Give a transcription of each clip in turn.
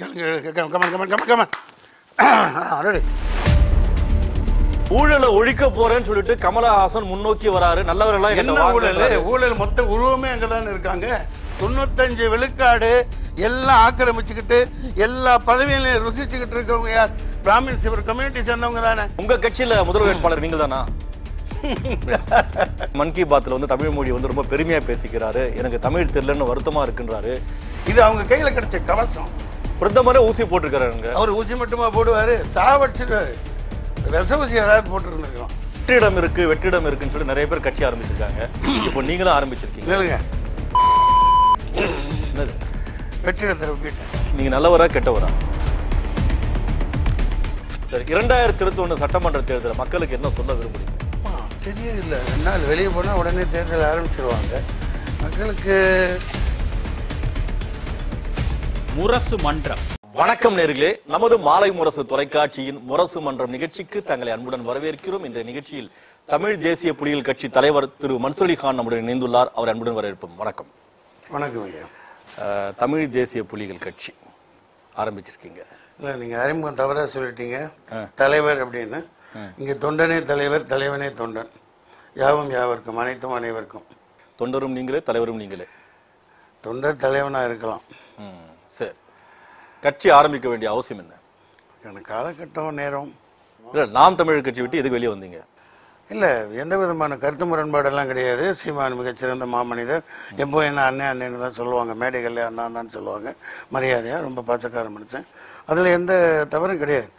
come on, come ah, ah, ஊழலை ஒழிக்க போறேன்னு சொல்லிட்டு கமலஹாசன் முன்னோக்கி வராரு நல்லவர்களா என்ன ஊழல் ஊழல் மொத்த உருவமே அங்கதான் இருக்காங்க தொண்ணூத்தஞ்சு விழுக்காடு எல்லாம் ஆக்கிரமிச்சுக்கிட்டு எல்லா பதவியிலையும் ருசிச்சுக்கிட்டு இருக்கவங்க யார் பிராமின் சிவர் கம்யூனிட்டி சேர்ந்தவங்க தானே உங்க கட்சியில முதல் வேட்பாளர் நீங்க தானா மன் கி பாத்ல வந்து தமிழ் மொழி வந்து ரொம்ப பெருமையா பேசிக்கிறாரு எனக்கு தமிழ் தெரியலன்னு வருத்தமா இருக்குன்றாரு இது அவங்க கையில கிடைச்ச கவசம் பிரதமரே ஊசி போட்டிருக்காருங்க அவர் ஊசி மட்டுமா போடுவார் சாவடிச்சிடுவார் விச ஊசி ஏதாவது போட்டுருந்துருக்கோம் வெற்றிடம் இருக்கு வெற்றிடம் இருக்குன்னு சொல்லி நிறைய பேர் கட்சி ஆரம்பிச்சிருக்காங்க இப்போ நீங்களும் ஆரம்பிச்சிருக்கீங்க இல்லைங்க என்னது வெற்றிடத்தை வீட்டேன் நல்லவரா கெட்டவரா சரி இரண்டாயிரத்தி இருபத்தி ஒன்று சட்டமன்ற தேர்தல் மக்களுக்கு என்ன சொல்ல விரும்புறீங்க தெரியல ரெண்டு நாள் வெளியே போனால் உடனே தேர்தல் ஆரம்பிச்சிருவாங்க மக்களுக்கு முரசு மன்றம் வணக்கம் நேர்களே நமது மாலை முரசு தொலைக்காட்சியின் முரசு மன்றம் நிகழ்ச்சிக்கு தங்களை அன்புடன் வரவேற்கிறோம் இந்த நிகழ்ச்சியில் தமிழ் தேசிய புலிகள் கட்சி தலைவர் திரு மன்சூலி கான் நம்முடன் இணைந்துள்ளார் அவர் அன்புடன் வரவேற்போம் வணக்கம் வணக்கம் தமிழ் தேசிய புலிகள் கட்சி ஆரம்பிச்சிருக்கீங்க இல்லை நீங்கள் அறிமுகம் தவறாக சொல்லிட்டீங்க தலைவர் அப்படின்னு இங்கே தொண்டனே தலைவர் தலைவனே தொண்டன் யாவும் யாவருக்கும் அனைத்தும் அனைவருக்கும் தொண்டரும் நீங்களே தலைவரும் நீங்களே தொண்டர் தலைவனாக இருக்கலாம் கட்சி ஆரம்பிக்க வேண்டிய அவசியம் என்ன எனக்கு காலகட்டம் நேரம் இல்லை நாம் தமிழர் கட்சி விட்டு இதுக்கு வெளியே வந்தீங்க இல்லை எந்த விதமான கருத்து முரண்பாடெல்லாம் கிடையாது சீமான் மிகச்சிறந்த மாமனிதர் எப்போ என்ன அண்ணன் அண்ணேன்னு தான் சொல்லுவாங்க மேடைகளில் அண்ணா அண்ணான்னு சொல்லுவாங்க மரியாதையாக ரொம்ப பாசக்காரம் மனுஷன் அதில் எந்த தவறும் கிடையாது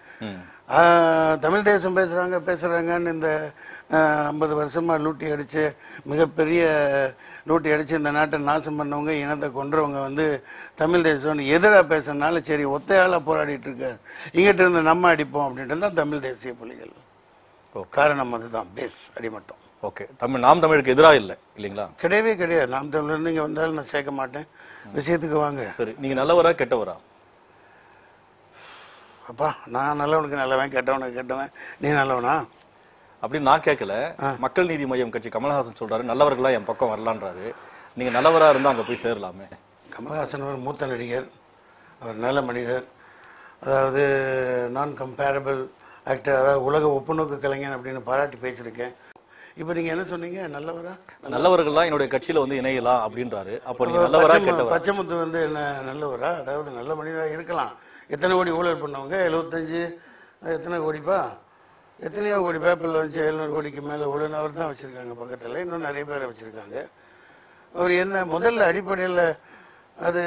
தமிழ் தேசம் பேசுகிறாங்க பேசுகிறாங்கன்னு இந்த ஐம்பது வருஷமாக லூட்டி அடித்து மிகப்பெரிய லூட்டி அடித்து இந்த நாட்டை நாசம் பண்ணவங்க இனத்தை கொன்றவங்க வந்து தமிழ் தேசம்னு எதிராக பேசுறதுனால சரி ஒத்தையால் போராடிட்டு இருக்கார் இங்கிட்ட இருந்து நம்ம அடிப்போம் அப்படின்றது தான் தமிழ் தேசிய புலிகள் காரணம் அதுதான் பேஸ் அடிமட்டம் ஓகே தமிழ் நாம் தமிழுக்கு எதிராக இல்லை இல்லைங்களா கிடையவே கிடையாது நாம் தமிழ்லேருந்து இங்கே வந்தாலும் நான் சேர்க்க மாட்டேன் விஷயத்துக்கு வாங்க சரி நீங்கள் நல்லவரா கெட்டவரா அப்பா நான் நல்லவனுக்கு நல்லவன் கெட்டவனுக்கு கெட்டவன் நீ நல்லவனா அப்படின்னு நான் கேட்கல மக்கள் நீதி மையம் கட்சி கமல்ஹாசன் சொல்றாரு நல்லவர்களா என் பக்கம் வரலான்றாரு நீங்க நல்லவரா இருந்தா அங்க போய் சேரலாமே கமல்ஹாசன் ஒரு மூத்த நடிகர் அவர் நல்ல மனிதர் அதாவது நான் கம்பேரபிள் ஆக்டர் அதாவது உலக ஒப்புநோக்கு கலைஞன் அப்படின்னு பாராட்டி பேசியிருக்கேன் இப்போ நீங்க என்ன சொன்னீங்க நல்லவரா நல்லவர்கள்லாம் என்னுடைய கட்சியில வந்து இணையலாம் அப்படின்றாரு அப்போ நீங்க நல்லவரா பச்சைமுத்து வந்து என்ன நல்லவரா அதாவது நல்ல மனிதராக இருக்கலாம் எத்தனை கோடி ஊழல் பண்ணவங்க எழுபத்தஞ்சு எத்தனை கோடிப்பா எத்தனையோ கோடி பேப்பரில் வந்து எழுநூறு கோடிக்கு மேலே ஊழல் அவர் தான் வச்சுருக்காங்க பக்கத்தில் இன்னும் நிறைய பேர் வச்சுருக்காங்க அவர் என்ன முதல்ல அடிப்படையில் அது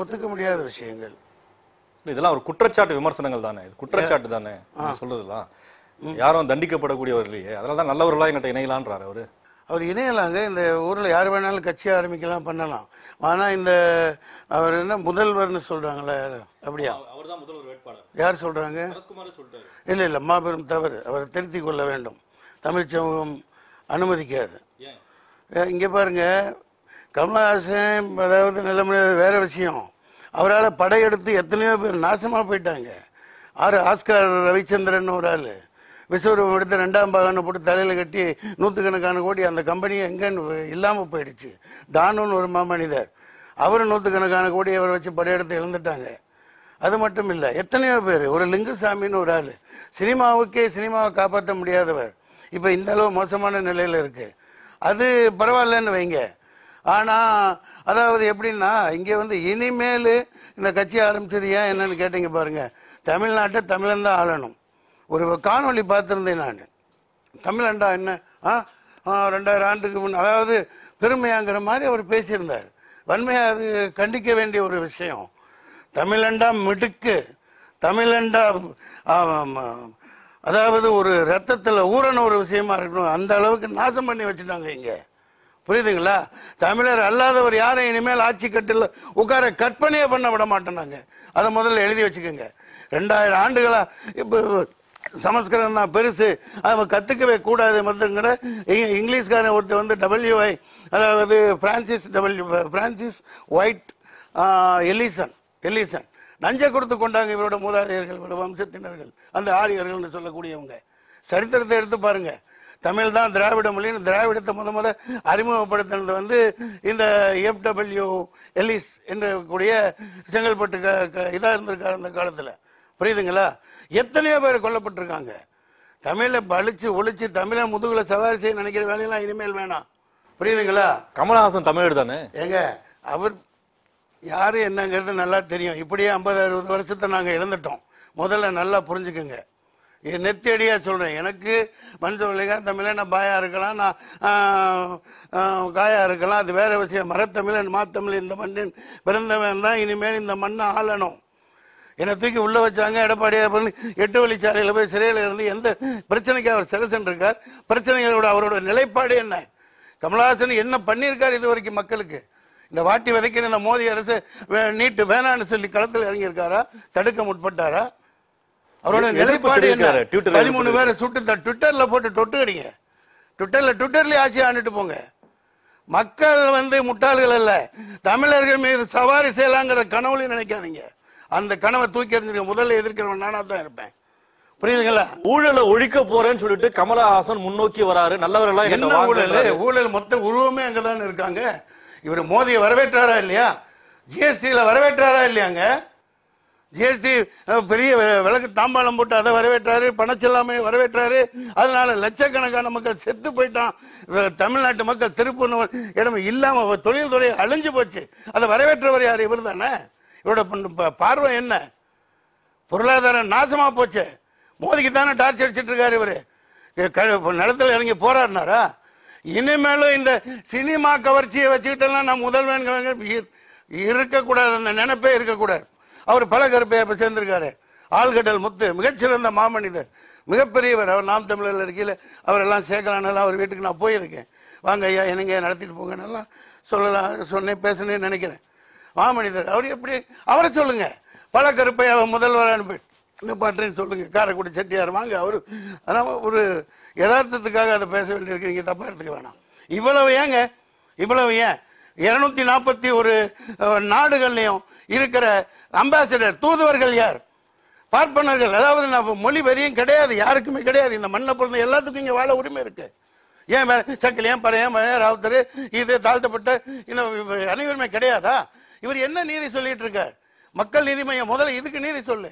ஒத்துக்க முடியாத விஷயங்கள் இதெல்லாம் ஒரு குற்றச்சாட்டு விமர்சனங்கள் தானே இது குற்றச்சாட்டு தானே சொல்றதுலாம் யாரும் தண்டிக்கப்படக்கூடியவர் இல்லையே அதனால தான் நல்லவர்களாக எங்கள்கிட்ட இணையலான்றார் அவர் அவர் இணையலாங்க இந்த ஊரில் யார் வேணாலும் கட்சி ஆரம்பிக்கலாம் பண்ணலாம் ஆனால் இந்த அவர் என்ன முதல்வர்னு சொல்கிறாங்களே அப்படியா யார் சொல்கிறாங்க இல்லை இல்லை மாபெரும் தவறு அவரை திருத்தி கொள்ள வேண்டும் தமிழ் சமூகம் அனுமதிக்காது இங்கே பாருங்கள் கமல்ஹாசன் அதாவது நிலைமை வேறு விஷயம் அவரால் படையெடுத்து எத்தனையோ பேர் நாசமாக போயிட்டாங்க ஆறு ஆஸ்கார் ரவிச்சந்திரன் ஒரு ஆள் விஸ்வரூபம் எடுத்து ரெண்டாம் பாகனை போட்டு தலையில் கட்டி நூற்றுக்கணக்கான கோடி அந்த கம்பெனியை எங்கேன்னு இல்லாமல் போயிடுச்சு தானுன்னு ஒரு மாமனிதர் அவர் நூற்றுக்கணக்கான கோடி அவரை வச்சு படையெடுத்து இழந்துட்டாங்க அது மட்டும் இல்லை எத்தனையோ பேர் ஒரு லிங்குசாமின்னு ஒரு ஆள் சினிமாவுக்கே சினிமாவை காப்பாற்ற முடியாதவர் இப்போ இந்த அளவு மோசமான நிலையில் இருக்குது அது பரவாயில்லன்னு வைங்க ஆனால் அதாவது எப்படின்னா இங்கே வந்து இனிமேல் இந்த கட்சி ஆரம்பிச்சது ஏன் என்னன்னு கேட்டீங்க பாருங்கள் தமிழ்நாட்டை தமிழன் தான் ஆளணும் ஒரு காணொலி பார்த்துருந்தேன் நான் தமிழண்டா என்ன ஆ ரெண்டாயிரம் ஆண்டுக்கு முன் அதாவது பெருமையாங்கிற மாதிரி அவர் பேசியிருந்தார் வன்மையாக அது கண்டிக்க வேண்டிய ஒரு விஷயம் தமிழண்டா மிடுக்கு தமிழண்டா அதாவது ஒரு ரத்தத்தில் ஊறன ஒரு விஷயமா இருக்கணும் அந்த அளவுக்கு நாசம் பண்ணி வச்சுட்டாங்க இங்கே புரியுதுங்களா தமிழர் அல்லாதவர் யாரும் இனிமேல் ஆட்சி கட்டில் உட்கார கற்பனையே பண்ண விட மாட்டேனாங்க அதை முதல்ல எழுதி வச்சுக்கோங்க ரெண்டாயிரம் ஆண்டுகளாக இப்போ சமஸ்கிருதம் தான் பெருசு அவன் கற்றுக்கவே கூடாது மட்டுங்கிற இங்கிலீஷ்காரன் ஒருத்தர் வந்து டபிள்யூஐ அதாவது Francis W Francis White Ellison Ellison நஞ்சை கொடுத்து கொண்டாங்க இவரோட மூதாதையர்கள் இவரோட வம்சத்தினர்கள் அந்த ஆரியர்கள்னு சொல்லக்கூடியவங்க சரித்திரத்தை எடுத்து பாருங்கள் தமிழ் தான் திராவிட மொழின்னு திராவிடத்தை முத முத அறிமுகப்படுத்தினது வந்து இந்த எஃப்டபிள்யூ எலிஸ் என்ற கூடிய செங்கல்பட்டு இதாக இருந்திருக்கார் அந்த காலத்தில் புரியுதுங்களா எத்தனையோ பேர் கொல்லப்பட்டிருக்காங்க தமிழை பழிச்சு ஒழிச்சு தமிழை முதுகுல சவாரி செய்ய நினைக்கிற வேலையெல்லாம் இனிமேல் வேணாம் புரியுதுங்களா கமலஹாசன் தமிழர் தானே ஏங்க அவர் யாரு என்னங்கிறது நல்லா தெரியும் இப்படியே ஐம்பது அறுபது வருஷத்தை நாங்கள் இழந்துட்டோம் முதல்ல நல்லா புரிஞ்சுக்குங்க நெத்தியடியாக சொல்கிறேன் எனக்கு மஞ்சளிகா தமிழை நான் பாயாக இருக்கலாம் நான் காயாக இருக்கலாம் அது வேற விஷயம் மரத்தமிழன் மாத்தமிழ் இந்த மண்ணின் பிறந்தவன் தான் இனிமேல் இந்த மண்ணை ஆளணும் என்னை தூக்கி உள்ள வச்சாங்க எடப்பாடி எட்டு வழிச்சாலையில் போய் சிறையில் இருந்து எந்த பிரச்சனைக்கு அவர் சிறை சென்றிருக்கார் பிரச்சனைகளோட அவரோட நிலைப்பாடு என்ன கமலஹாசன் என்ன பண்ணியிருக்கார் இது வரைக்கும் மக்களுக்கு இந்த வாட்டி விதைக்கிற இந்த மோடி அரசு நீட்டு வேணான்னு சொல்லி களத்தில் இறங்கியிருக்காரா தடுக்க முற்பட்டாரா அவரோட நிலைப்பாடு என்ன பதிமூணு பேரை சுட்டு ட்விட்டர்ல போட்டு தொட்டு கிடைங்க ட்விட்டர்ல ட்விட்டர்லயே ஆட்சி ஆண்டுட்டு போங்க மக்கள் வந்து முட்டாள்கள் அல்ல தமிழர்கள் மீது சவாரி செய்யலாங்கிற கனவுலையும் நினைக்காதீங்க அந்த கனவை தூக்கி எறிஞ்சிருக்க முதல்ல எதிர்க்கிறவன் நானா தான் இருப்பேன் புரியுதுங்களா ஊழலை ஒழிக்க போறேன்னு சொல்லிட்டு கமலஹாசன் முன்னோக்கி வராரு நல்லவர்களாம் என்ன ஊழல் ஊழல் மொத்த உருவமே அங்கதான் இருக்காங்க இவர் மோதியை வரவேற்றாரா இல்லையா ஜிஎஸ்டியில் வரவேற்றாரா இல்லையாங்க ஜிஎஸ்டி பெரிய விளக்கு தாம்பாளம் போட்டு அதை வரவேற்றாரு பணச்செல்லாமே வரவேற்றாரு அதனால லட்சக்கணக்கான மக்கள் செத்து போயிட்டான் தமிழ்நாட்டு மக்கள் திருப்பூர் இடம் இல்லாமல் துறை அழிஞ்சு போச்சு அதை வரவேற்றவர் யார் இவர் தானே இவரோட பார்வை என்ன பொருளாதாரம் நாசமாக போச்சு மோதிக்கு தானே டார்ச் அடிச்சுட்டு இருக்காரு இவர் நிலத்தில் இறங்கி போராடினாரா இனிமேலும் இந்த சினிமா கவர்ச்சியை வச்சுக்கிட்டெல்லாம் நான் முதல்வன் இருக்கக்கூடாது அந்த நினைப்பே இருக்கக்கூடாது அவர் பல கருப்பையை இப்போ சேர்ந்திருக்காரு ஆழ்கடல் முத்து மிகச்சிறந்த மாமனிதர் மிகப்பெரியவர் அவர் நாம் தமிழர் இருக்கையில் அவரெல்லாம் சேர்க்கலான்லாம் அவர் வீட்டுக்கு நான் போயிருக்கேன் வாங்க ஐயா என்னங்க நடத்திட்டு போங்கன்னெல்லாம் சொல்லலாம் சொன்னேன் பேசுனேன்னு நினைக்கிறேன் மாமனிதர் அவர் எப்படி அவரை சொல்லுங்க பல கருப்பை அவர் முதல்வர் அனுப்பி நிப்பாட்டுன்னு சொல்லுங்க காரைக்குடி செட்டியார் வாங்க அவர் ஆனால் ஒரு யதார்த்தத்துக்காக அதை பேச வேண்டியிருக்கிறீங்க தப்பாக எடுத்துக்க வேணாம் இவ்வளவு ஏங்க இவ்வளவு ஏன் இருநூத்தி நாற்பத்தி ஒரு நாடுகள்லையும் இருக்கிற அம்பாசிடர் தூதுவர்கள் யார் பார்ப்பனர்கள் அதாவது நான் மொழி வரியும் கிடையாது யாருக்குமே கிடையாது இந்த மண்ணை பிறந்த எல்லாத்துக்கும் இங்கே வாழ உரிமை இருக்கு ஏன் சக்கிலியன் பறையன் ராவுத்தர் இது தாழ்த்தப்பட்ட இன்னும் அனைவருமே கிடையாதா இவர் என்ன நீதி சொல்லிட்டு இருக்கார் மக்கள் நீதி மையம் முதல்ல இதுக்கு நீதி சொல்லு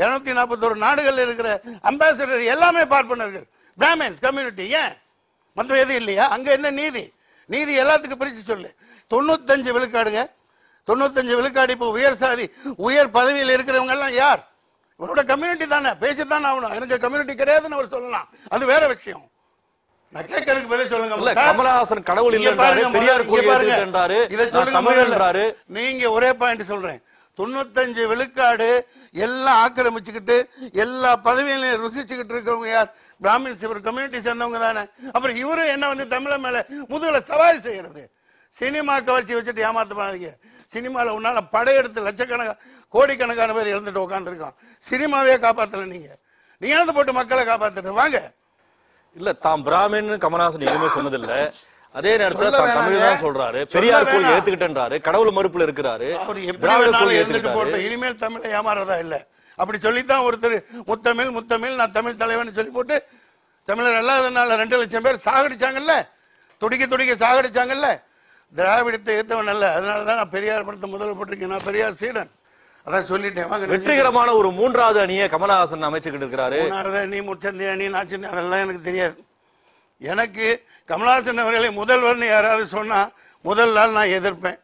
இருநூத்தி நாற்பத்தோரு நாடுகளில் இருக்கிற அம்பாசிடர் எல்லாமே பார்ப்பனர்கள் பிராமின்ஸ் கம்யூனிட்டி ஏன் மற்ற எதுவும் இல்லையா அங்கே என்ன நீதி நீதி எல்லாத்துக்கும் பிரித்து சொல்லு தொண்ணூத்தஞ்சு விழுக்காடுங்க தொண்ணூத்தஞ்சு விழுக்காடு இப்போ உயர் சாதி உயர் பதவியில் இருக்கிறவங்க எல்லாம் யார் இவரோட கம்யூனிட்டி தானே பேசித்தானே ஆகணும் எனக்கு கம்யூனிட்டி கிடையாதுன்னு அவர் சொல்லலாம் அது வேற விஷயம் நட்சத்திரத்துக்கு பதில் சொல்லுங்க இல்ல கடவுள் இல்லை என்றாரு பெரியார் கூறியது என்றாரு இதை சொல்லுங்க நீங்க ஒரே பாயிண்ட் சொல்றேன் தொண்ணூத்தஞ்சு விழுக்காடு எல்லாம் ஆக்கிரமிச்சுக்கிட்டு எல்லா பதவியிலையும் ருசிச்சுக்கிட்டு இருக்கிறவங்க யார் பிராமின் சிவர் கம்யூனிட்டி சேர்ந்தவங்க தானே அப்புறம் இவரும் என்ன வந்து தமிழ மேல முதுகல சவாரி செய்யறது சினிமா கவர்ச்சி வச்சுட்டு ஏமாத்த பண்ணாதீங்க சினிமாவில் உன்னால படையெடுத்து லட்சக்கணக்கான கோடிக்கணக்கான பேர் இழந்துட்டு உட்காந்துருக்கோம் சினிமாவே காப்பாற்றல நீங்க நீ இழந்து போட்டு மக்களை காப்பாத்துட்டு வாங்க இல்ல தாம் பிராமின்னு கமலஹாசன் எதுவுமே சொன்னதில்லை அதே நேரத்துல தான் தமிழ் தான் சொல்றாரு பெரியார் கோயில் ஏத்துக்கிட்டேன்றாரு கடவுள் மறுப்புல இருக்கிறாரு திராவிட கோயில் ஏத்துக்கிட்டு இனிமேல் தமிழை ஏமாறதா இல்ல அப்படி சொல்லித்தான் ஒருத்தர் முத்தமிழ் முத்தமிழ் நான் தமிழ் தலைவன் சொல்லி போட்டு தமிழர் அல்லாதனால ரெண்டு லட்சம் பேர் சாகடிச்சாங்கல்ல துடிக்க துடிக்க சாகடிச்சாங்கல்ல திராவிடத்தை ஏத்தவன் அல்ல அதனால தான் நான் பெரியார் படத்தை முதல்ல போட்டிருக்கேன் நான் பெரியார் சீடன் அதான் சொல்லிட்டேன் வெற்றிகரமான ஒரு மூன்றாவது அணியை கமலஹாசன் அமைச்சுக்கிட்டு இருக்கிறாரு நீ அணி முச்சந்தி அணி நாச்சந்தி அதெல்லாம் எனக்கு தெரியாது எனக்கு கமலஹாசன் அவர்களை முதல்வர்னு யாராவது சொன்னா முதல் நாள் நான் எதிர்ப்பேன்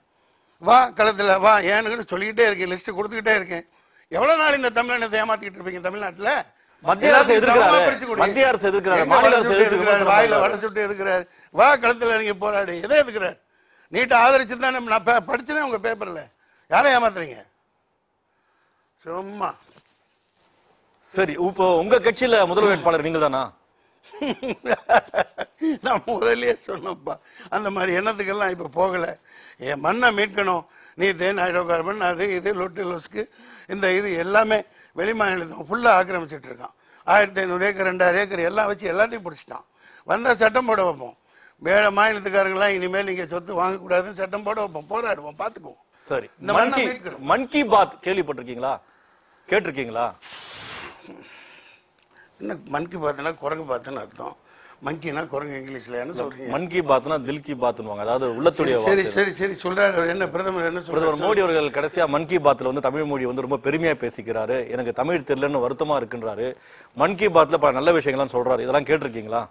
வா களத்தில் வா ஏன்னு சொல்லிக்கிட்டே இருக்கேன் லிஸ்ட் கொடுத்துக்கிட்டே இருக்கேன் எவ்வளவு நாள் இந்த தமிழ்நாட்டை ஏமாத்திக்கிட்டு இருப்பீங்க தமிழ்நாட்டில் மத்திய அரசு எதிர்க்கிறாரு மத்திய அரசு எதிர்க்கிறாரு மாநில அரசு எதிர்க்கிறாரு வாயில வட சுட்டு வா களத்தில் நீங்க போராடி எதை எதுக்குறாரு நீட்டை ஆதரிச்சு தான் நான் படிச்சேன் உங்க பேப்பர்ல யாரை ஏமாத்துறீங்க சும்மா சரி இப்போ உங்க கட்சியில முதல் வேட்பாளர் நீங்க தானா நான் முதலே சொன்னப்பா அந்த மாதிரி எண்ணத்துக்கெல்லாம் இப்போ போகல என் மண்ணை மீட்கணும் நீ தேன் ஹைட்ரோ கார்பன் அது இது லொட்டு லொஸ்க்கு இந்த இது எல்லாமே வெளிமாநிலத்தை ஃபுல்லாக ஆக்கிரமிச்சிட்டு இருக்கான் ஆயிரத்தி ஐநூறு ஏக்கர் ரெண்டாயிரம் ஏக்கர் எல்லாம் வச்சு எல்லாத்தையும் பிடிச்சிட்டான் வந்தால் சட்டம் போட வைப்போம் வேற மாநிலத்துக்காரங்களாம் இனிமேல் நீங்க சொத்து வாங்கக்கூடாதுன்னு சட்டம் போட வைப்போம் போராடுவோம் பார்த்துக்குவோம் சரி இந்த மன் கி பாத் கேள்விப்பட்டிருக்கீங்களா கேட்டிருக்கீங்களா என்ன மன்கி பார்த்தனா குரங்கு பார்த்துன்னு அர்த்தம் மன்கினா குரங்கு இங்கிலீஷ்ல என்ன சொல்றீங்க மன் கி பாத்னா தில் கி பாத்னுவாங்க அதாவது உள்ளத்துடைய சரி சரி சரி சொல்றாரு என்ன பிரதமர் என்ன பிரதமர் மோடி அவர்கள் கடைசியா மன் கி பாத்ல வந்து தமிழ் மொழி வந்து ரொம்ப பெருமையா பேசிக்கிறாரு எனக்கு தமிழ் தெரியலன்னு வருத்தமா இருக்குன்றாரு மன் கி பாத்ல பல நல்ல விஷயங்கள்லாம் சொல்றாரு இதெல்லாம் கேட்டிருக்கீங்களா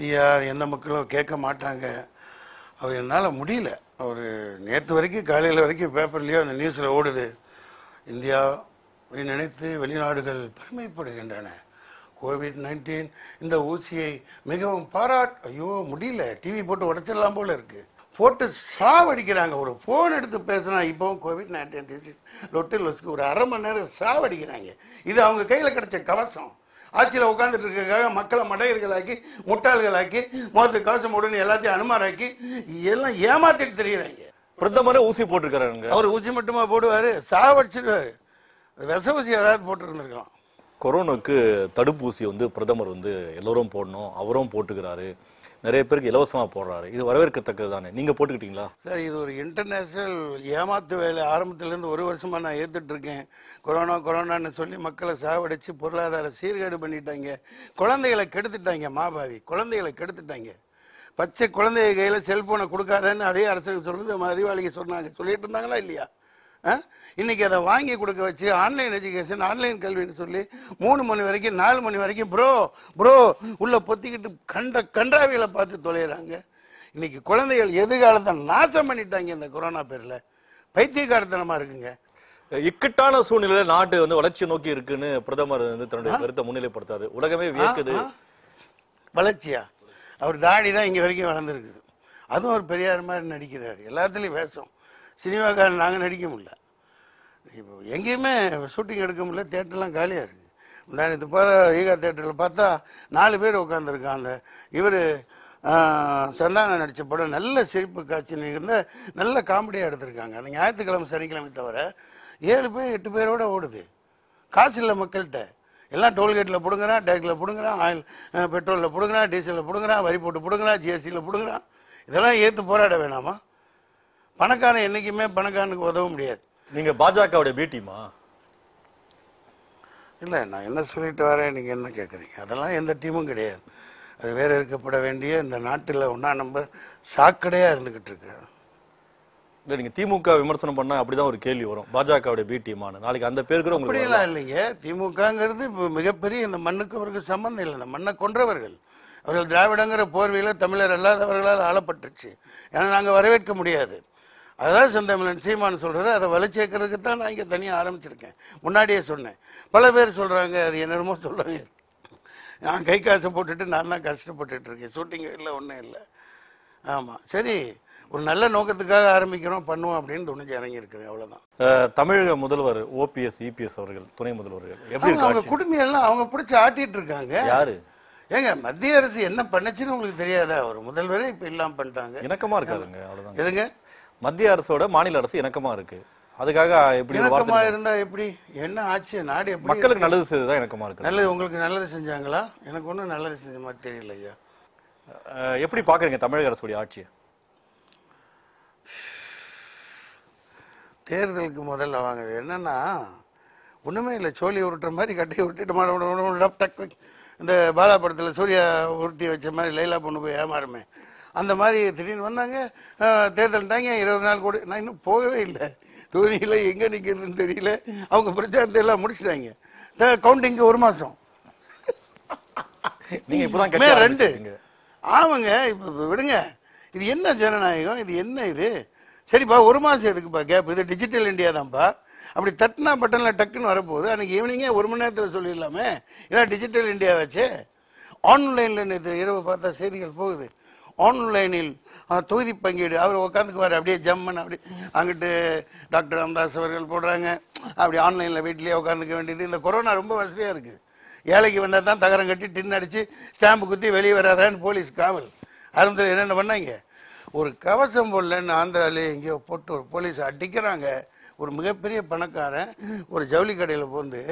ஐயா எந்த மக்களும் கேட்க மாட்டாங்க அவர் என்னால் முடியல அவர் நேற்று வரைக்கும் காலையில் வரைக்கும் பேப்பர்லேயோ அந்த நியூஸில் ஓடுது இந்தியா நினைத்து வெளிநாடுகள் பெருமைப்படுகின்றன கோவிட் நைன்டீன் இந்த ஊசியை மிகவும் பாராட் ஐயோ முடியல டிவி போட்டு உடச்சிடலாம் போல இருக்குது போட்டு சாவடிக்கிறாங்க ஒரு ஃபோன் எடுத்து பேசினா இப்போ கோவிட் நைன்டீன் டிசீஸ் லொட்டில் வச்சுக்கு ஒரு அரை மணி நேரம் சாவடிக்கிறாங்க இது அவங்க கையில் கிடைச்ச கவசம் ஆட்சியில் உட்காந்துட்டு இருக்கிறதுக்காக மக்களை மடையர்களாக்கி முட்டாள்களாக்கி மோத்து காசு மூடன்னு எல்லாத்தையும் அனுமாராக்கி எல்லாம் ஏமாத்திட்டு தெரியுறாங்க பிரதமரை ஊசி போட்டுருக்காரு அவர் ஊசி மட்டுமா போடுவார் சாவடிச்சிடுவார் விசவசி ஏதாவது போட்டுருந்துருக்கலாம் கொரோனாக்கு தடுப்பூசி வந்து பிரதமர் வந்து எல்லோரும் போடணும் அவரும் போட்டுக்கிறாரு நிறைய பேருக்கு இலவசமாக போடுறாரு இது வரவேற்கத்தக்கது தானே நீங்கள் போட்டுக்கிட்டீங்களா சார் இது ஒரு இன்டர்நேஷ்னல் ஏமாத்து வேலை ஆரம்பத்துலேருந்து ஒரு வருஷமாக நான் ஏற்றுட்டு இருக்கேன் கொரோனா கொரோனான்னு சொல்லி மக்களை சாவடிச்சு பொருளாதார சீர்கேடு பண்ணிட்டாங்க குழந்தைகளை கெடுத்துட்டாங்க மாபாவி குழந்தைகளை கெடுத்துட்டாங்க பச்சை குழந்தைய கையில் செல்ஃபோனை கொடுக்காதேன்னு அதே அரசாங்கம் சொல்லுது தீபாவளிக்கு சொன்னாங்க சொல்லிட்டு இருந்தாங்களா இல்லையா இன்னைக்கு அதை வாங்கி கொடுக்க வச்சு ஆன்லைன் எஜுகேஷன் ஆன்லைன் கல்வின்னு சொல்லி மூணு மணி வரைக்கும் நாலு மணி வரைக்கும் ப்ரோ ப்ரோ உள்ளே பொத்திக்கிட்டு கண்ட கன்றாவிகளை பார்த்து தொலைகிறாங்க இன்றைக்கி குழந்தைகள் எதிர்காலத்தை நாசம் பண்ணிட்டாங்க இந்த கொரோனா பேரில் பைத்தியக்காரத்தனமாக இருக்குங்க இக்கட்டான சூழ்நிலையில நாட்டு வந்து வளர்ச்சி நோக்கி இருக்குன்னு பிரதமர் வந்து தன்னுடைய கருத்தை முன்னிலைப்படுத்தாரு உலகமே வியக்குது வளர்ச்சியா அவர் தாடி தான் இங்க வரைக்கும் வளர்ந்துருக்குது அதுவும் ஒரு பெரியார் மாதிரி நடிக்கிறார் எல்லாத்துலேயும் வேஷம் சினிமாக்காரன் நாங்கள் நடிக்க முடியல இப்போ எங்கேயுமே ஷூட்டிங் எடுக்க முடியல தேட்டர்லாம் காலியாக இருக்குது நான் இது பார்த்தா ஈகா தேட்டரில் பார்த்தா நாலு பேர் உட்காந்துருக்கான் அந்த இவர் சந்தானம் நடித்த படம் நல்ல சிரிப்பு காட்சி இருந்த நல்ல காமெடியாக எடுத்திருக்காங்க அந்த ஞாயிற்றுக்கிழமை சனிக்கிழமை தவிர ஏழு பேர் எட்டு பேரோட ஓடுது காசு இல்லை மக்கள்கிட்ட எல்லாம் டோல்கேட்டில் பிடுங்குறான் டேக்கில் பிடுங்குறான் ஆயில் பெட்ரோலில் பிடுங்குறான் டீசலில் பிடுங்குறான் வரி போட்டு பிடுங்குறான் ஜிஎஸ்டியில் பிடுங்குறான் இதெல்லாம் ஏற்று போராட வேணாமா பணக்காரன் என்றைக்குமே பணக்காரனுக்கு உதவ முடியாது நீங்கள் பாஜகவுடைய பேட்டியுமா இல்லை நான் என்ன சொல்லிட்டு வரேன் நீங்கள் என்ன கேட்குறீங்க அதெல்லாம் எந்த டீமும் கிடையாது அது வேற இருக்கப்பட வேண்டிய இந்த நாட்டில் ஒன்றா நம்ம சாக்கடையாக இருந்துக்கிட்டு இருக்கு இல்லை நீங்கள் திமுக விமர்சனம் பண்ணால் அப்படி தான் ஒரு கேள்வி வரும் பாஜகவுடைய பி டீமானு நாளைக்கு அந்த பேருக்கு உங்களுக்கு அப்படிலாம் இல்லைங்க திமுகங்கிறது மிகப்பெரிய இந்த மண்ணுக்கு அவருக்கு சம்மந்தம் இல்லை இந்த மண்ணை கொன்றவர்கள் அவர்கள் திராவிடங்கிற போர்வையில் தமிழர் அல்லாதவர்களால் ஆளப்பட்டுருச்சு ஏன்னா நாங்கள் வரவேற்க முடியாது அதுதான் செந்தமிழன் சீமான் சொல்கிறது அதை வலுச்சேர்க்கறதுக்கு தான் நான் இங்கே தனியாக ஆரம்பிச்சிருக்கேன் முன்னாடியே சொன்னேன் பல பேர் சொல்கிறாங்க அது என்னமோ சொல்கிறாங்க நான் கை காசு போட்டுட்டு நான் தான் இருக்கேன் ஷூட்டிங் இல்லை ஒன்றும் இல்லை ஆமாம் சரி ஒரு நல்ல நோக்கத்துக்காக ஆரம்பிக்கிறோம் பண்ணுவோம் அப்படின்னு துணிஞ்சு இறங்கியிருக்கிறேன் அவ்வளோதான் தமிழக முதல்வர் ஓபிஎஸ் இபிஎஸ் அவர்கள் துணை முதல்வர்கள் எப்படி அவங்க குடும்பியெல்லாம் அவங்க பிடிச்சி ஆட்டிகிட்டு இருக்காங்க யாரு ஏங்க மத்திய அரசு என்ன பண்ணுச்சுன்னு உங்களுக்கு தெரியாதா ஒரு முதல்வரே இப்போ இல்லாமல் பண்ணிட்டாங்க இணக்கமாக இருக்காதுங்க அவ்வளோதான் எதுங்க மத்திய அரசோட மாநில அரசு இணக்கமா இருக்கு அதுக்காக எப்படி இணக்கமா இருந்தா எப்படி என்ன ஆட்சி நாடு எப்படி மக்களுக்கு நல்லது செய்ததா இணக்கமா இருக்கு நல்லது உங்களுக்கு நல்லது செஞ்சாங்களா எனக்கு ஒண்ணும் நல்லது செஞ்ச மாதிரி தெரியல ஐயா எப்படி பாக்குறீங்க தமிழக அரசுடைய ஆட்சி தேர்தலுக்கு முதல்ல வாங்க என்னன்னா ஒண்ணுமே இல்லை சோழி உருட்டுற மாதிரி கட்டி உருட்டிட்டு டக் இந்த பாலா படத்தில் சூர்யா உருட்டி வச்ச மாதிரி லைலா பொண்ணு போய் ஏமாறுமே அந்த மாதிரி திடீர்னு வந்தாங்க தேர்தல்ட்டாங்க இருபது நாள் கூட நான் இன்னும் போகவே இல்லை தொகுதியில் எங்கே நிற்கிறதுன்னு தெரியல அவங்க பிரச்சாரத்தை எல்லாம் முடிச்சிட்டாங்க கவுண்டிங்க்கு ஒரு மாதம் நீங்கள் இப்போ ரெண்டு ஆமாங்க இப்போ விடுங்க இது என்ன ஜனநாயகம் இது என்ன இது சரிப்பா ஒரு மாதம் எதுக்குப்பா கேப் இது டிஜிட்டல் இந்தியா தான்ப்பா அப்படி தட்டினா பட்டனில் டக்குன்னு வரப்போகுது அன்றைக்கி ஈவினிங்கே ஒரு மணி நேரத்தில் சொல்லிடலாமே இதான் டிஜிட்டல் இந்தியா வச்சு ஆன்லைனில் இது இரவு பார்த்தா செய்திகள் போகுது ஆன்லைனில் தொகுதி பங்கீடு அவர் உட்காந்துக்குவார் அப்படியே ஜம்முன்னு அப்படி அங்கிட்டு டாக்டர் ராம்தாஸ் அவர்கள் போடுறாங்க அப்படி ஆன்லைனில் வீட்டிலேயே உட்காந்துக்க வேண்டியது இந்த கொரோனா ரொம்ப வசதியாக இருக்குது ஏழைக்கு வந்தால் தான் தகரம் கட்டி டின் அடித்து ஸ்டாம்பு குத்தி வெளியே வராதான்னு போலீஸ் காவல் அருந்தில் என்னென்ன பண்ணாங்க ஒரு கவசம் போடலன்னு ஆந்திராலே எங்கேயோ போட்டு ஒரு போலீஸ் அடிக்கிறாங்க ஒரு மிகப்பெரிய பணக்காரன் ஒரு ஜவுளி கடையில் போந்து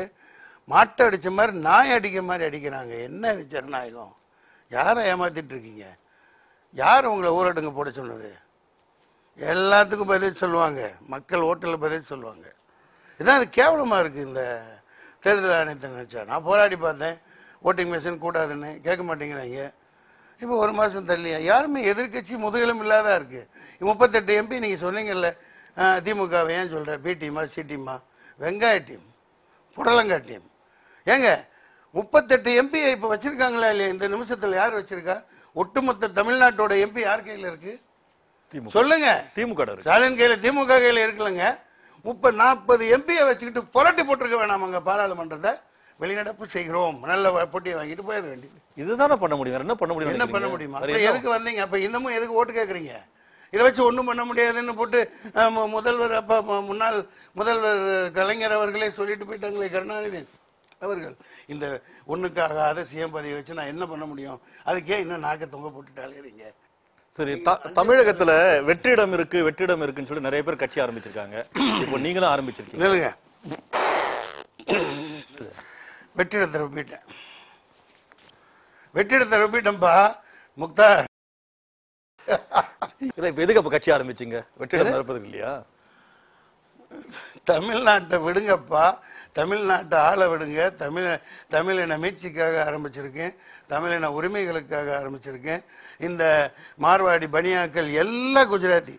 மாட்டை அடித்த மாதிரி நாய் அடிக்க மாதிரி அடிக்கிறாங்க என்ன ஜனநாயகம் யாரை ஏமாத்திட்டு இருக்கீங்க யார் உங்களை ஊரடங்கு போட சொன்னது எல்லாத்துக்கும் பதில் சொல்லுவாங்க மக்கள் ஓட்டலில் பதில் சொல்லுவாங்க இதான் அது கேவலமாக இருக்குது இந்த தேர்தல் ஆணையத்தை நினச்சா நான் போராடி பார்த்தேன் ஓட்டிங் மிஷின் கூடாதுன்னு கேட்க மாட்டேங்கிறாங்க இப்போ ஒரு மாதம் தள்ளியா யாருமே எதிர்கட்சி முதுகலும் இல்லாத இருக்குது முப்பத்தெட்டு எம்பி நீங்கள் சொன்னீங்கல்ல திமுகவை ஏன் சொல்கிற பி டீமா சி டீமா வெங்காய டீம் புடலங்காய் டீம் ஏங்க முப்பத்தெட்டு எம்பியை இப்போ வச்சுருக்காங்களா இல்லையா இந்த நிமிஷத்தில் யார் வச்சுருக்கா ஒட்டுமொத்த தமிழ்நாட்டோட எம்பி யார் கையில் இருக்கு சொல்லுங்க திமுக ஸ்டாலின் கையில திமுக கையில இருக்குல்லங்க முப்பது நாற்பது எம்பியை வச்சுக்கிட்டு புரட்டி போட்டிருக்க வேணாமாங்க பாராளுமன்றத்தை வெளிநடப்பு செய்கிறோம் நல்ல போட்டியை வாங்கிட்டு போயிட வேண்டியது இதுதானே பண்ண முடியும் என்ன பண்ண முடியும் என்ன பண்ண முடியுமா எதுக்கு வந்தீங்க அப்ப இன்னமும் எதுக்கு ஓட்டு கேட்குறீங்க இதை வச்சு ஒன்றும் பண்ண முடியாதுன்னு போட்டு முதல்வர் அப்ப முன்னாள் முதல்வர் கலைஞர் அவர்களே சொல்லிட்டு போயிட்டாங்களே கருணாநிதி அவர்கள் இந்த ஒன்றுக்காகாத சிஎம் பதவி வச்சு நான் என்ன பண்ண முடியும் அதுக்கே இன்னும் நாக்க தொங்க போட்டுட்டு சரி தமிழகத்துல வெற்றிடம் இருக்கு வெற்றிடம் இருக்குன்னு சொல்லி நிறைய பேர் கட்சி ஆரம்பிச்சிருக்காங்க இப்போ நீங்களும் ஆரம்பிச்சிருக்கீங்க வெற்றிடத்தை ஒப்பிட்டேன் வெற்றிடத்தை ஒப்பிட்டேன்ப்பா முக்தா இல்ல இப்ப எதுக்கு அப்ப கட்சி ஆரம்பிச்சீங்க வெற்றிடம் நடப்பதுக்கு இல்லையா தமிழ்நாட்டை விடுங்கப்பா தமிழ்நாட்டை ஆள விடுங்க தமிழ தமிழின மீட்சிக்காக ஆரம்பிச்சிருக்கேன் தமிழின உரிமைகளுக்காக ஆரம்பிச்சிருக்கேன் இந்த மார்வாடி பனியாக்கள் எல்லாம் குஜராத்தி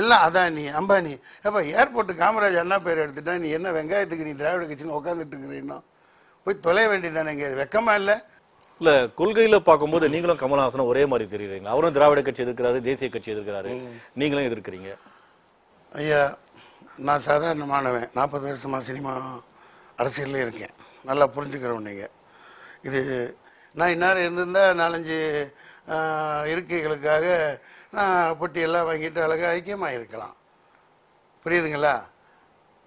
எல்லாம் அதானி அம்பானி அப்போ ஏர்போர்ட்டு காமராஜ் அண்ணா பேர் எடுத்துட்டா நீ என்ன வெங்காயத்துக்கு நீ திராவிட கட்சின்னு உட்காந்துட்டு இருக்கிறீன்னா போய் தொலைய இங்கே வெக்கமா இல்லை இல்லை கொள்கையில பார்க்கும்போது நீங்களும் கமலஹாசனும் ஒரே மாதிரி தெரியுறீங்க அவரும் திராவிட கட்சி எதிர்க்கிறாரு தேசிய கட்சி எதிர்க்கிறாரு நீங்களும் எதிர்க்கிறீங்க ஐயா நான் சாதாரணமானவன் நாற்பது வருஷமாக சினிமா அரசியலில் இருக்கேன் நல்லா புரிஞ்சுக்கிறவன் நீங்கள் இது நான் இந்நேரம் இருந்திருந்தால் நாலஞ்சு இருக்கைகளுக்காக நான் பொட்டியெல்லாம் வாங்கிட்டு அழகாக ஐக்கியமாக இருக்கலாம் புரியுதுங்களா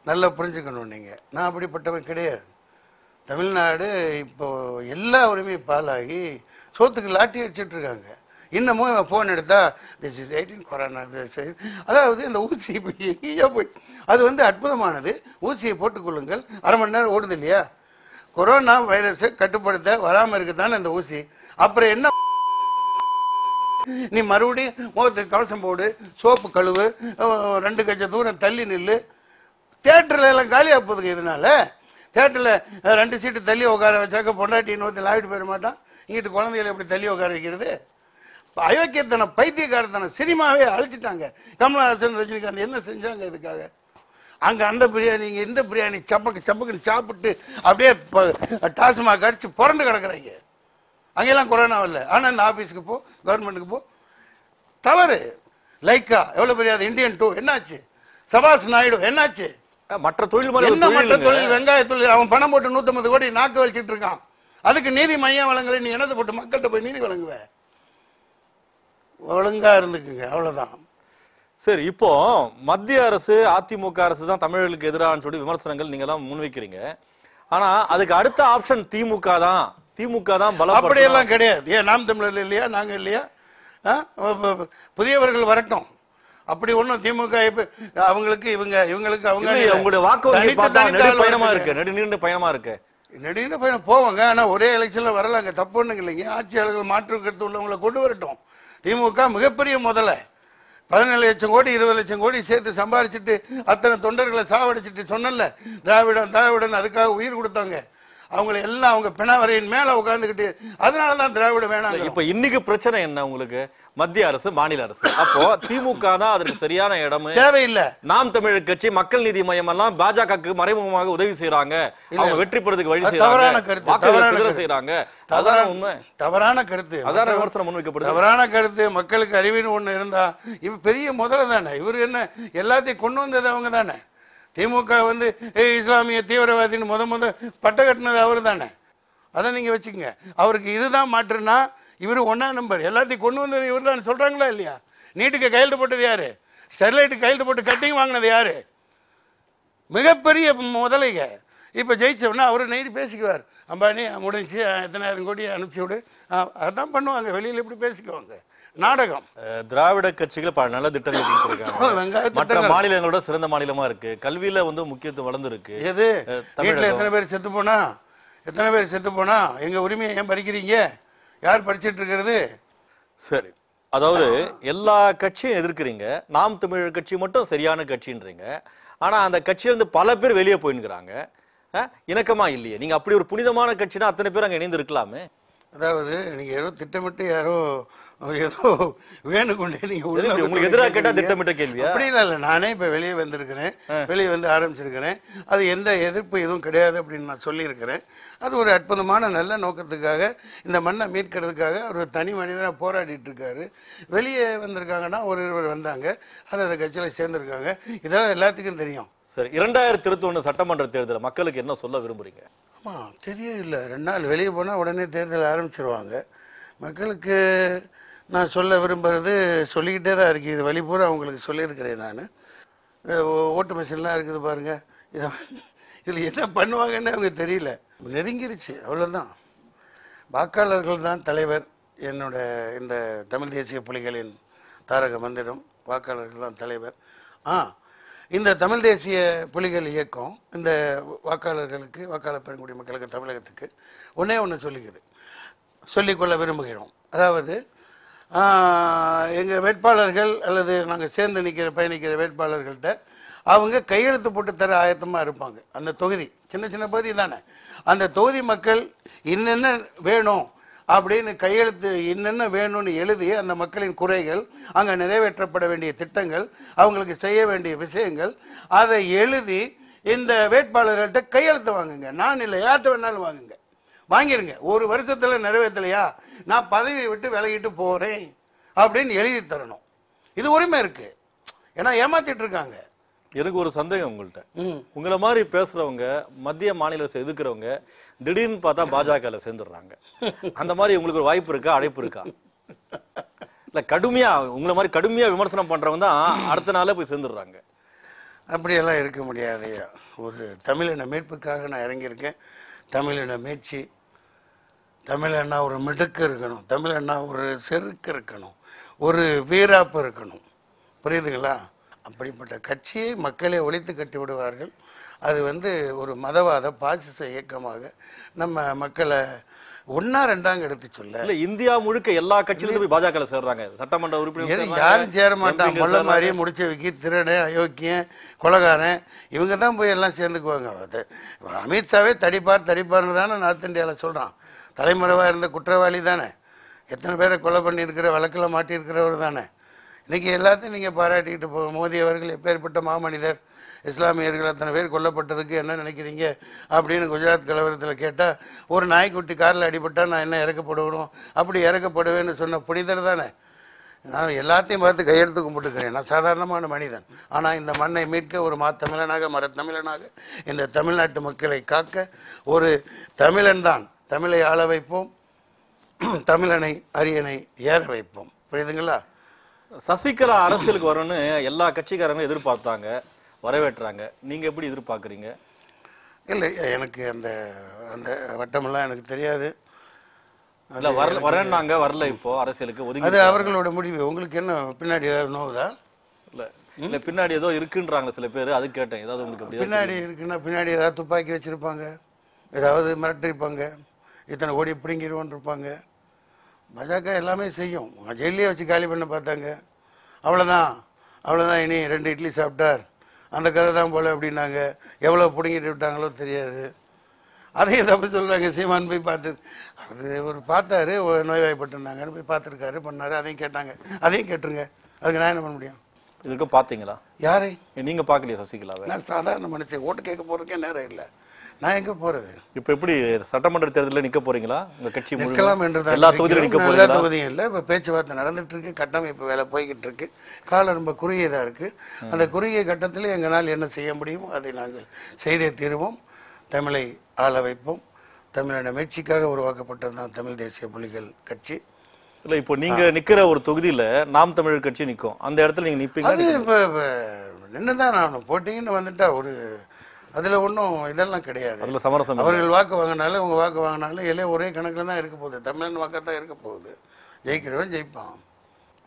நல்லா புரிஞ்சுக்கணும் நீங்கள் நான் அப்படிப்பட்டவன் கிடையாது தமிழ்நாடு இப்போது எல்லா உரிமையும் பாலாகி சோத்துக்கு லாட்டி அடிச்சிட்ருக்காங்க இன்னமும் ஃபோன் எடுத்தால் திஸ் இஸ் எயிட்டின் கொரோனா அதாவது இந்த ஊசியை எங்கேயோ போய் அது வந்து அற்புதமானது ஊசியை போட்டுக்கொள்ளுங்கள் அரை மணி நேரம் ஓடுது இல்லையா கொரோனா வைரஸை கட்டுப்படுத்த வராமல் இருக்கு தானே இந்த ஊசி அப்புறம் என்ன நீ மறுபடியும் முகத்துக்கு கவசம் போடு சோப்பு கழுவு ரெண்டு கஜ தூரம் தள்ளி நில்லு தேட்டரில் எல்லாம் காலியாக போகுதுங்க இதனால தேட்டரில் ரெண்டு சீட்டு தள்ளி உட்கார வச்சாக்க பொண்டாட்டி இன்னொருத்தர் லாயிட்டு போயிட மாட்டான் இங்கிட்டு குழந்தைகளை எப்படி தள்ளி உட்கார வைக்கிறது அயோக்கியத்தனம் பைத்தியக்காரத்தனம் சினிமாவே அழிச்சிட்டாங்க கமலஹாசன் ரஜினிகாந்த் என்ன செஞ்சாங்க இதுக்காக அங்கே அந்த பிரியாணி இந்த பிரியாணி சப்பக்கு சப்பக்குன்னு சாப்பிட்டு அப்படியே டாஸ்மாக கடிச்சு புரண்டு கிடக்குறாங்க அங்கெல்லாம் கொரோனா இல்லை ஆனால் இந்த ஆஃபீஸுக்கு போ கவர்மெண்ட்டுக்கு போ தவறு லைக்கா எவ்வளோ பெரிய இந்தியன் டூ என்னாச்சு சபாஸ் நாயுடு என்னாச்சு மற்ற தொழில் என்ன மற்ற தொழில் வெங்காய தொழில் அவன் பணம் போட்டு நூற்றம்பது கோடி நாக்கு வச்சுட்டு இருக்கான் அதுக்கு நீதி மையம் வழங்கலை நீ என்னது போட்டு மக்கள்கிட்ட போய் நீதி வழங்குவேன் ஒழுங்காக இருந்துக்குங்க அவ்வளோதான் சரி இப்போ மத்திய அரசு அதிமுக அரசு தான் தமிழர்களுக்கு எதிரான சொல்லி விமர்சனங்கள் நீங்க எல்லாம் முன்வைக்கிறீங்க ஆனா அதுக்கு அடுத்த ஆப்ஷன் திமுக தான் திமுக தான் பலம் எல்லாம் கிடையாது ஏன் நாம் தமிழர் இல்லையா நாங்க இல்லையா புதியவர்கள் வரட்டும் அப்படி ஒண்ணும் திமுக அவங்களுக்கு இவங்க இவங்களுக்கு அவங்க உங்களுடைய வாக்கு பயணமா இருக்கு நெடுநீண்ட பயணமா இருக்கு நெடுநீண்ட பயணம் போவாங்க ஆனா ஒரே எலெக்ஷன்ல வரலாங்க தப்பு ஒண்ணுங்க இல்லைங்க ஆட்சியாளர்கள் மாற்று கருத்து உள்ளவங்களை கொண்டு வரட்டும் திமுக மிகப்பெரிய முதல்ல பதினேழு லட்சம் கோடி இருபது லட்சம் கோடி சேர்த்து சம்பாரிச்சுட்டு அத்தனை தொண்டர்களை சாவடிச்சுட்டு சொன்னல திராவிடம் திராவிடன் அதுக்காக உயிர் கொடுத்தாங்க அவங்களை எல்லாம் அவங்க பிணவரையின் மேல உட்காந்துக்கிட்டு அதனால தான் திராவிட வேணாம் இப்ப இன்னைக்கு பிரச்சனை என்ன உங்களுக்கு மத்திய அரசு மாநில அரசு அப்போ திமுக தான் அதற்கு சரியான இடம் தேவையில்லை நாம் தமிழர் கட்சி மக்கள் நீதி மையம் எல்லாம் பாஜகவுக்கு மறைமுகமாக உதவி செய்யறாங்க அவங்க வெற்றி பெறதுக்கு வழி தவறான கருத்து செய்யறாங்க அதான் உண்மை தவறான கருத்து அதான் விமர்சனம் முன்வைக்கப்படுது தவறான கருத்து மக்களுக்கு அறிவின்னு ஒண்ணு இருந்தா இவ பெரிய முதல்ல தானே இவரு என்ன எல்லாத்தையும் கொண்டு வந்தது அவங்க தானே திமுக வந்து இஸ்லாமிய தீவிரவாதின்னு முத முத பட்ட கட்டினது அவர் தானே அதை நீங்கள் வச்சுக்கோங்க அவருக்கு இதுதான் மாற்றுனா இவர் ஒன்றா நம்பர் எல்லாத்தையும் கொண்டு வந்தது இவர் தான் சொல்கிறாங்களா இல்லையா நீட்டுக்கு கையெழுத்து போட்டது யார் ஸ்டெர்லைட்டு கையெழுத்து போட்டு கட்டிங் வாங்கினது யார் மிகப்பெரிய முதலைங்க இப்போ ஜெயிச்சோம்னா அவர் நைட்டு பேசிக்குவார் அம்பானி முடிஞ்சு எத்தனாயிரம் கோடி அனுப்பிச்சி விடு அதான் பண்ணுவாங்க வெளியில் இப்படி பேசிக்குவாங்க நாடகம் திராவிட கட்சிகள் பல நல்ல திட்டங்கள் மற்ற மாநிலங்களோட சிறந்த மாநிலமா இருக்கு கல்வியில வந்து முக்கியத்துவம் வளர்ந்துருக்கு எது தமிழ்ல எத்தனை பேர் செத்து போனா எத்தனை பேர் செத்து போனா எங்க உரிமையை ஏன் பறிக்கிறீங்க யார் படிச்சிட்டு இருக்கிறது சரி அதாவது எல்லா கட்சியும் எதிர்க்கிறீங்க நாம் தமிழர் கட்சி மட்டும் சரியான கட்சின்றீங்க ஆனா அந்த கட்சியிலிருந்து பல பேர் வெளியே போயின்னுக்கிறாங்க இணக்கமா இல்லையே நீங்க அப்படி ஒரு புனிதமான கட்சினா அத்தனை பேர் அங்க இணைந்து இருக்கலாமே அதாவது நீங்க ஏதோ திட்டமிட்டு யாரோ ஏதோ வேணுகொண்டே நீங்க எதிராக கேட்டா திட்டமிட்ட கேள்வி அப்படி இல்லை நானே இப்ப வெளியே வந்திருக்கிறேன் வெளியே வந்து ஆரம்பிச்சிருக்கிறேன் அது எந்த எதிர்ப்பு எதுவும் கிடையாது அப்படின்னு நான் சொல்லியிருக்கிறேன் அது ஒரு அற்புதமான நல்ல நோக்கத்துக்காக இந்த மண்ணை மீட்கிறதுக்காக ஒரு தனி மனிதனாக போராடிட்டு இருக்காரு வெளியே வந்திருக்காங்கன்னா ஒரு இருவர் வந்தாங்க அது அந்த கட்சியில் சேர்ந்துருக்காங்க இதெல்லாம் எல்லாத்துக்கும் தெரியும் சரி இரண்டாயிரத்தி இருபத்தி ஒன்று சட்டமன்ற தேர்தலில் மக்களுக்கு என்ன சொல்ல விரும்புறீங்க ஆமாம் இல்லை ரெண்டு நாள் வெளியே போனால் உடனே தேர்தல் ஆரம்பிச்சிருவாங்க மக்களுக்கு நான் சொல்ல விரும்புகிறது சொல்லிக்கிட்டே தான் இருக்குது இது வழிபூரா அவங்களுக்கு சொல்லியிருக்கிறேன் நான் ஓட்டு மிஷின்லாம் இருக்குது பாருங்கள் இதை இதில் என்ன பண்ணுவாங்கன்னு அவங்க தெரியல நெருங்கிருச்சு அவ்வளோதான் வாக்காளர்கள் தான் தலைவர் என்னோட இந்த தமிழ் தேசிய புலிகளின் தாரக மந்திரம் வாக்காளர்கள் தான் தலைவர் ஆ இந்த தமிழ் தேசிய புலிகள் இயக்கம் இந்த வாக்காளர்களுக்கு வாக்காளர் பெருங்குடி மக்களுக்கு தமிழகத்துக்கு ஒன்றே ஒன்று சொல்லிக்குது சொல்லிக்கொள்ள விரும்புகிறோம் அதாவது எங்கள் வேட்பாளர்கள் அல்லது நாங்கள் சேர்ந்து நிற்கிற பயணிக்கிற வேட்பாளர்கள்ட்ட அவங்க கையெழுத்து போட்டு தர ஆயத்தமாக இருப்பாங்க அந்த தொகுதி சின்ன சின்ன பகுதி தானே அந்த தொகுதி மக்கள் என்னென்ன வேணும் அப்படின்னு கையெழுத்து என்னென்ன வேணும்னு எழுதி அந்த மக்களின் குறைகள் அங்கே நிறைவேற்றப்பட வேண்டிய திட்டங்கள் அவங்களுக்கு செய்ய வேண்டிய விஷயங்கள் அதை எழுதி இந்த வேட்பாளர்கள்ட்ட கையெழுத்து வாங்குங்க நான் இல்லை யார்கிட்ட வேணாலும் வாங்குங்க வாங்கிருங்க ஒரு வருஷத்தில் நிறைவேற்றலையா நான் பதவியை விட்டு விலகிட்டு போகிறேன் அப்படின்னு எழுதி தரணும் இது உரிமை இருக்குது ஏன்னா ஏமாத்திட்டு இருக்காங்க எனக்கு ஒரு சந்தேகம் உங்கள்கிட்ட உங்களை மாதிரி பேசுறவங்க மத்திய மாநில எதுக்குறவங்க திடீர்னு பார்த்தா பாஜகவில் சேர்ந்துடுறாங்க அந்த மாதிரி உங்களுக்கு ஒரு வாய்ப்பு இருக்கா அழைப்பு இருக்கா இல்லை கடுமையா உங்களை மாதிரி கடுமையா விமர்சனம் பண்றவங்க தான் அடுத்த நாளே போய் சேர்ந்துடுறாங்க அப்படியெல்லாம் இருக்க முடியாது ஒரு தமிழின மீட்புக்காக நான் இறங்கியிருக்கேன் தமிழின மீட்சி தமிழன்னா ஒரு மிடுக்கு இருக்கணும் தமிழன்னா ஒரு செருக்கு இருக்கணும் ஒரு வீராப்பு இருக்கணும் புரியுதுங்களா அப்படிப்பட்ட கட்சியை மக்களே ஒழித்து கட்டி விடுவார்கள் அது வந்து ஒரு மதவாத பாசிச இயக்கமாக நம்ம மக்களை ஒன்னா ரெண்டாங்க எடுத்து சொல்ல இல்ல இந்தியா முழுக்க எல்லா கட்சியிலும் போய் பாஜக சேர்றாங்க சட்டமன்ற உறுப்பினர் யாரும் சேர மாட்டாங்க முள்ள மாதிரி வைக்கி திருடன் அயோக்கியம் கொலகாரன் இவங்க தான் போய் எல்லாம் சேர்ந்துக்குவாங்க அமித்ஷாவே தடிப்பார் தடிப்பார்னு தானே நார்த் இந்தியாவில் சொல்கிறான் தலைமுறைவாக இருந்த குற்றவாளி தானே எத்தனை பேரை கொலை பண்ணியிருக்கிற வழக்கில் மாட்டியிருக்கிறவர் தானே இன்றைக்கி எல்லாத்தையும் நீங்கள் பாராட்டிக்கிட்டு போ மோடி அவர்கள் எப்பேற்பட்ட மாமனிதர் இஸ்லாமியர்கள் அத்தனை பேர் கொல்லப்பட்டதுக்கு என்ன நினைக்கிறீங்க அப்படின்னு குஜராத் கலவரத்தில் கேட்டால் ஒரு நாய்க்குட்டி காரில் அடிபட்டால் நான் என்ன இறக்கப்படுவோம் அப்படி இறக்கப்படுவேன்னு சொன்ன புனிதர் தானே நான் எல்லாத்தையும் பார்த்து கையெழுத்து கும்பிட்டுக்கிறேன் நான் சாதாரணமான மனிதன் ஆனால் இந்த மண்ணை மீட்க ஒரு மா தமிழனாக மர தமிழனாக இந்த தமிழ்நாட்டு மக்களை காக்க ஒரு தமிழன் தான் தமிழை ஆள வைப்போம் தமிழனை அரியணை ஏற வைப்போம் புரியுதுங்களா சசிகலா அரசியலுக்கு வரும்னு எல்லா கட்சிக்காரங்களும் எதிர்பார்த்தாங்க வரவேற்றாங்க நீங்கள் எப்படி எதிர்பார்க்குறீங்க இல்லை எனக்கு அந்த அந்த வட்டமெல்லாம் எனக்கு தெரியாது இல்லை வரல வரேன்னாங்க வரல இப்போ அரசியலுக்கு ஒதுங்க அது அவர்களோட முடிவு உங்களுக்கு என்ன பின்னாடி ஏதாவது நோவுதா இல்லை இல்லை பின்னாடி ஏதோ இருக்குன்றாங்க சில பேர் அது கேட்டேன் ஏதாவது உங்களுக்கு பின்னாடி இருக்குன்னா பின்னாடி ஏதாவது துப்பாக்கி வச்சுருப்பாங்க ஏதாவது மிரட்டிருப்பாங்க இத்தனை ஓடி பிடுங்கிடுவோன்னு இருப்பாங்க பாஜக எல்லாமே செய்யும் ஜெயிலே வச்சு காலி பண்ண பார்த்தாங்க அவ்வளோதான் அவ்வளோதான் இனி ரெண்டு இட்லி சாப்பிட்டார் அந்த கதை தான் போல் அப்படின்னாங்க எவ்வளோ பிடுங்கிட்டு விட்டாங்களோ தெரியாது அதையும் தப்பு சொல்கிறாங்க சீமான் போய் பார்த்து அது ஒரு பார்த்தாரு நோய்வாய்ப்பட்டிருந்தாங்கன்னு போய் பார்த்துருக்காரு பண்ணார் அதையும் கேட்டாங்க அதையும் கேட்டுருங்க அதுக்கு நான் என்ன பண்ண முடியும் இதுக்கும் பார்த்தீங்களா யாரை நீங்கள் பார்க்கலையா சசிகலாவை நான் சாதாரண மனுஷன் ஓட்டு கேட்க போகிறதுக்கே நேரம் இல்லை நான் எங்கே போகிறது இப்போ எப்படி சட்டமன்ற தேர்தலில் நிற்க போகிறீங்களா உங்கள் கட்சி நிற்கலாம் என்று எல்லா தொகுதியிலும் நிற்க எல்லா தொகுதியும் இல்லை இப்போ பேச்சுவார்த்தை நடந்துட்டு இருக்கு கட்டமைப்பு வேலை போய்கிட்டு இருக்கு காலம் ரொம்ப குறுகியதாக இருக்குது அந்த குறுகிய கட்டத்தில் எங்களால் என்ன செய்ய முடியுமோ அதை நாங்கள் செய்தே தீருவோம் தமிழை ஆள வைப்போம் தமிழின முயற்சிக்காக உருவாக்கப்பட்டது தான் தமிழ் தேசிய புலிகள் கட்சி இல்ல இப்போ நீங்க நிக்கிற ஒரு தொகுதியில நாம் தமிழர் கட்சி நிக்கும் அந்த இடத்துல நீங்க நிப்பீங்க அது இப்போ நின்று நான் போட்டிங்கன்னு வந்துட்டா ஒரு அதில் ஒன்றும் இதெல்லாம் கிடையாது அதில் சமரசம் அவர்கள் வாக்கு வாங்கினாலும் இவங்க வாக்கு வாங்கினாலும் எல்லாம் ஒரே கணக்கில் தான் இருக்க போகுது தமிழன் வாக்காக தான் இருக்க போகுது ஜெயிக்கிறவன் ஜெயிப்பான்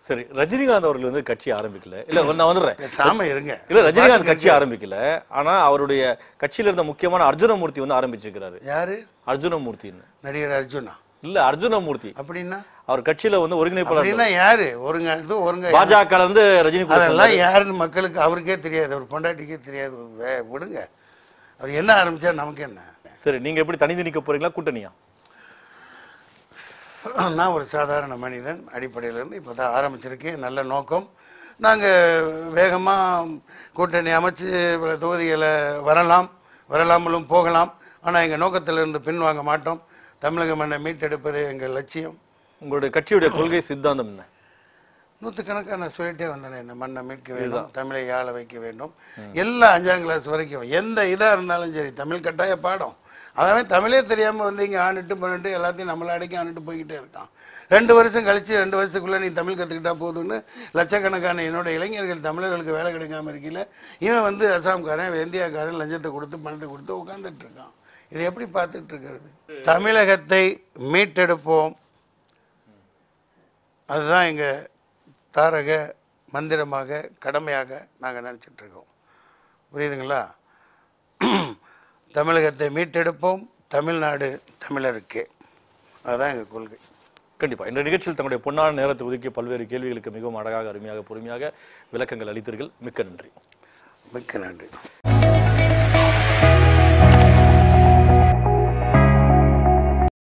சரி ரஜினிகாந்த் அவர்கள் வந்து கட்சி ஆரம்பிக்கல இல்ல நான் வந்துடுறேன் சாம இருங்க இல்ல ரஜினிகாந்த் கட்சி ஆரம்பிக்கல ஆனா அவருடைய கட்சியில இருந்த முக்கியமான அர்ஜுனமூர்த்தி வந்து ஆரம்பிச்சிருக்கிறாரு யாரு அர்ஜுனமூர்த்தின்னு நடிகர் அர்ஜுனா இல்ல அர்ஜுனமூர்த்தி அப்படின்னா அவர் கட்சியில வந்து ஒருங்கிணைப்பாளர் யாரு ஒருங்க இது ஒருங்க பாஜக வந்து ரஜினி அதெல்லாம் யாருன்னு மக்களுக்கு அவருக்கே தெரியாது அவர் பொண்டாட்டிக்கே தெரியாது விடுங்க அவர் என்ன ஆரம்பிச்சா நமக்கு என்ன சரி நீங்க எப்படி தனித்து நிக்க போறீங்களா கூட்டணியா நான் ஒரு சாதாரண மனிதன் அடிப்படையிலிருந்து இப்போ தான் ஆரம்பிச்சிருக்கேன் நல்ல நோக்கம் நாங்கள் வேகமாக கூட்டணி அமைச்சு தொகுதிகளை வரலாம் வரலாமலும் போகலாம் ஆனால் எங்கள் நோக்கத்திலிருந்து பின்வாங்க மாட்டோம் தமிழக மண்ணை மீட்டெடுப்பது எங்கள் லட்சியம் உங்களுடைய கட்சியுடைய கொள்கை சித்தாந்தம் என்ன நூற்றுக்கணக்காக நான் சொல்லிட்டே வந்தேன் இந்த மண்ணை மீட்க வேண்டும் தமிழை ஆள வைக்க வேண்டும் எல்லா அஞ்சாம் கிளாஸ் வரைக்கும் எந்த இதாக இருந்தாலும் சரி தமிழ் கட்டாய பாடம் அதாவது தமிழே தெரியாமல் வந்து இங்கே ஆண்டுட்டு பண்ணிட்டு எல்லாத்தையும் நம்மளை அடைக்கி ஆண்டுட்டு போய்கிட்டே இருக்கான் ரெண்டு வருஷம் கழித்து ரெண்டு வருஷத்துக்குள்ளே நீ தமிழ் கற்றுக்கிட்டா போதும்னு லட்சக்கணக்கான என்னோட இளைஞர்கள் தமிழர்களுக்கு வேலை கிடைக்காம இருக்கையில் இவன் வந்து அசாம்காரன் இந்தியாக்காரன் லஞ்சத்தை கொடுத்து பணத்தை கொடுத்து உட்காந்துட்டு இருக்கான் இது எப்படி பார்த்துட்டு இருக்கிறது தமிழகத்தை மீட்டெடுப்போம் அதுதான் எங்கள் தாரக மந்திரமாக கடமையாக நாங்கள் நினச்சிட்ருக்கோம் புரியுதுங்களா தமிழகத்தை மீட்டெடுப்போம் தமிழ்நாடு தமிழருக்கே அதுதான் எங்கள் கொள்கை கண்டிப்பாக இந்த நிகழ்ச்சியில் தங்களுடைய பொன்னான நேரத்தை ஒதுக்கிய பல்வேறு கேள்விகளுக்கு மிகவும் அழகாக அருமையாக பொறுமையாக விளக்கங்கள் அளித்தீர்கள் மிக்க நன்றி மிக்க நன்றி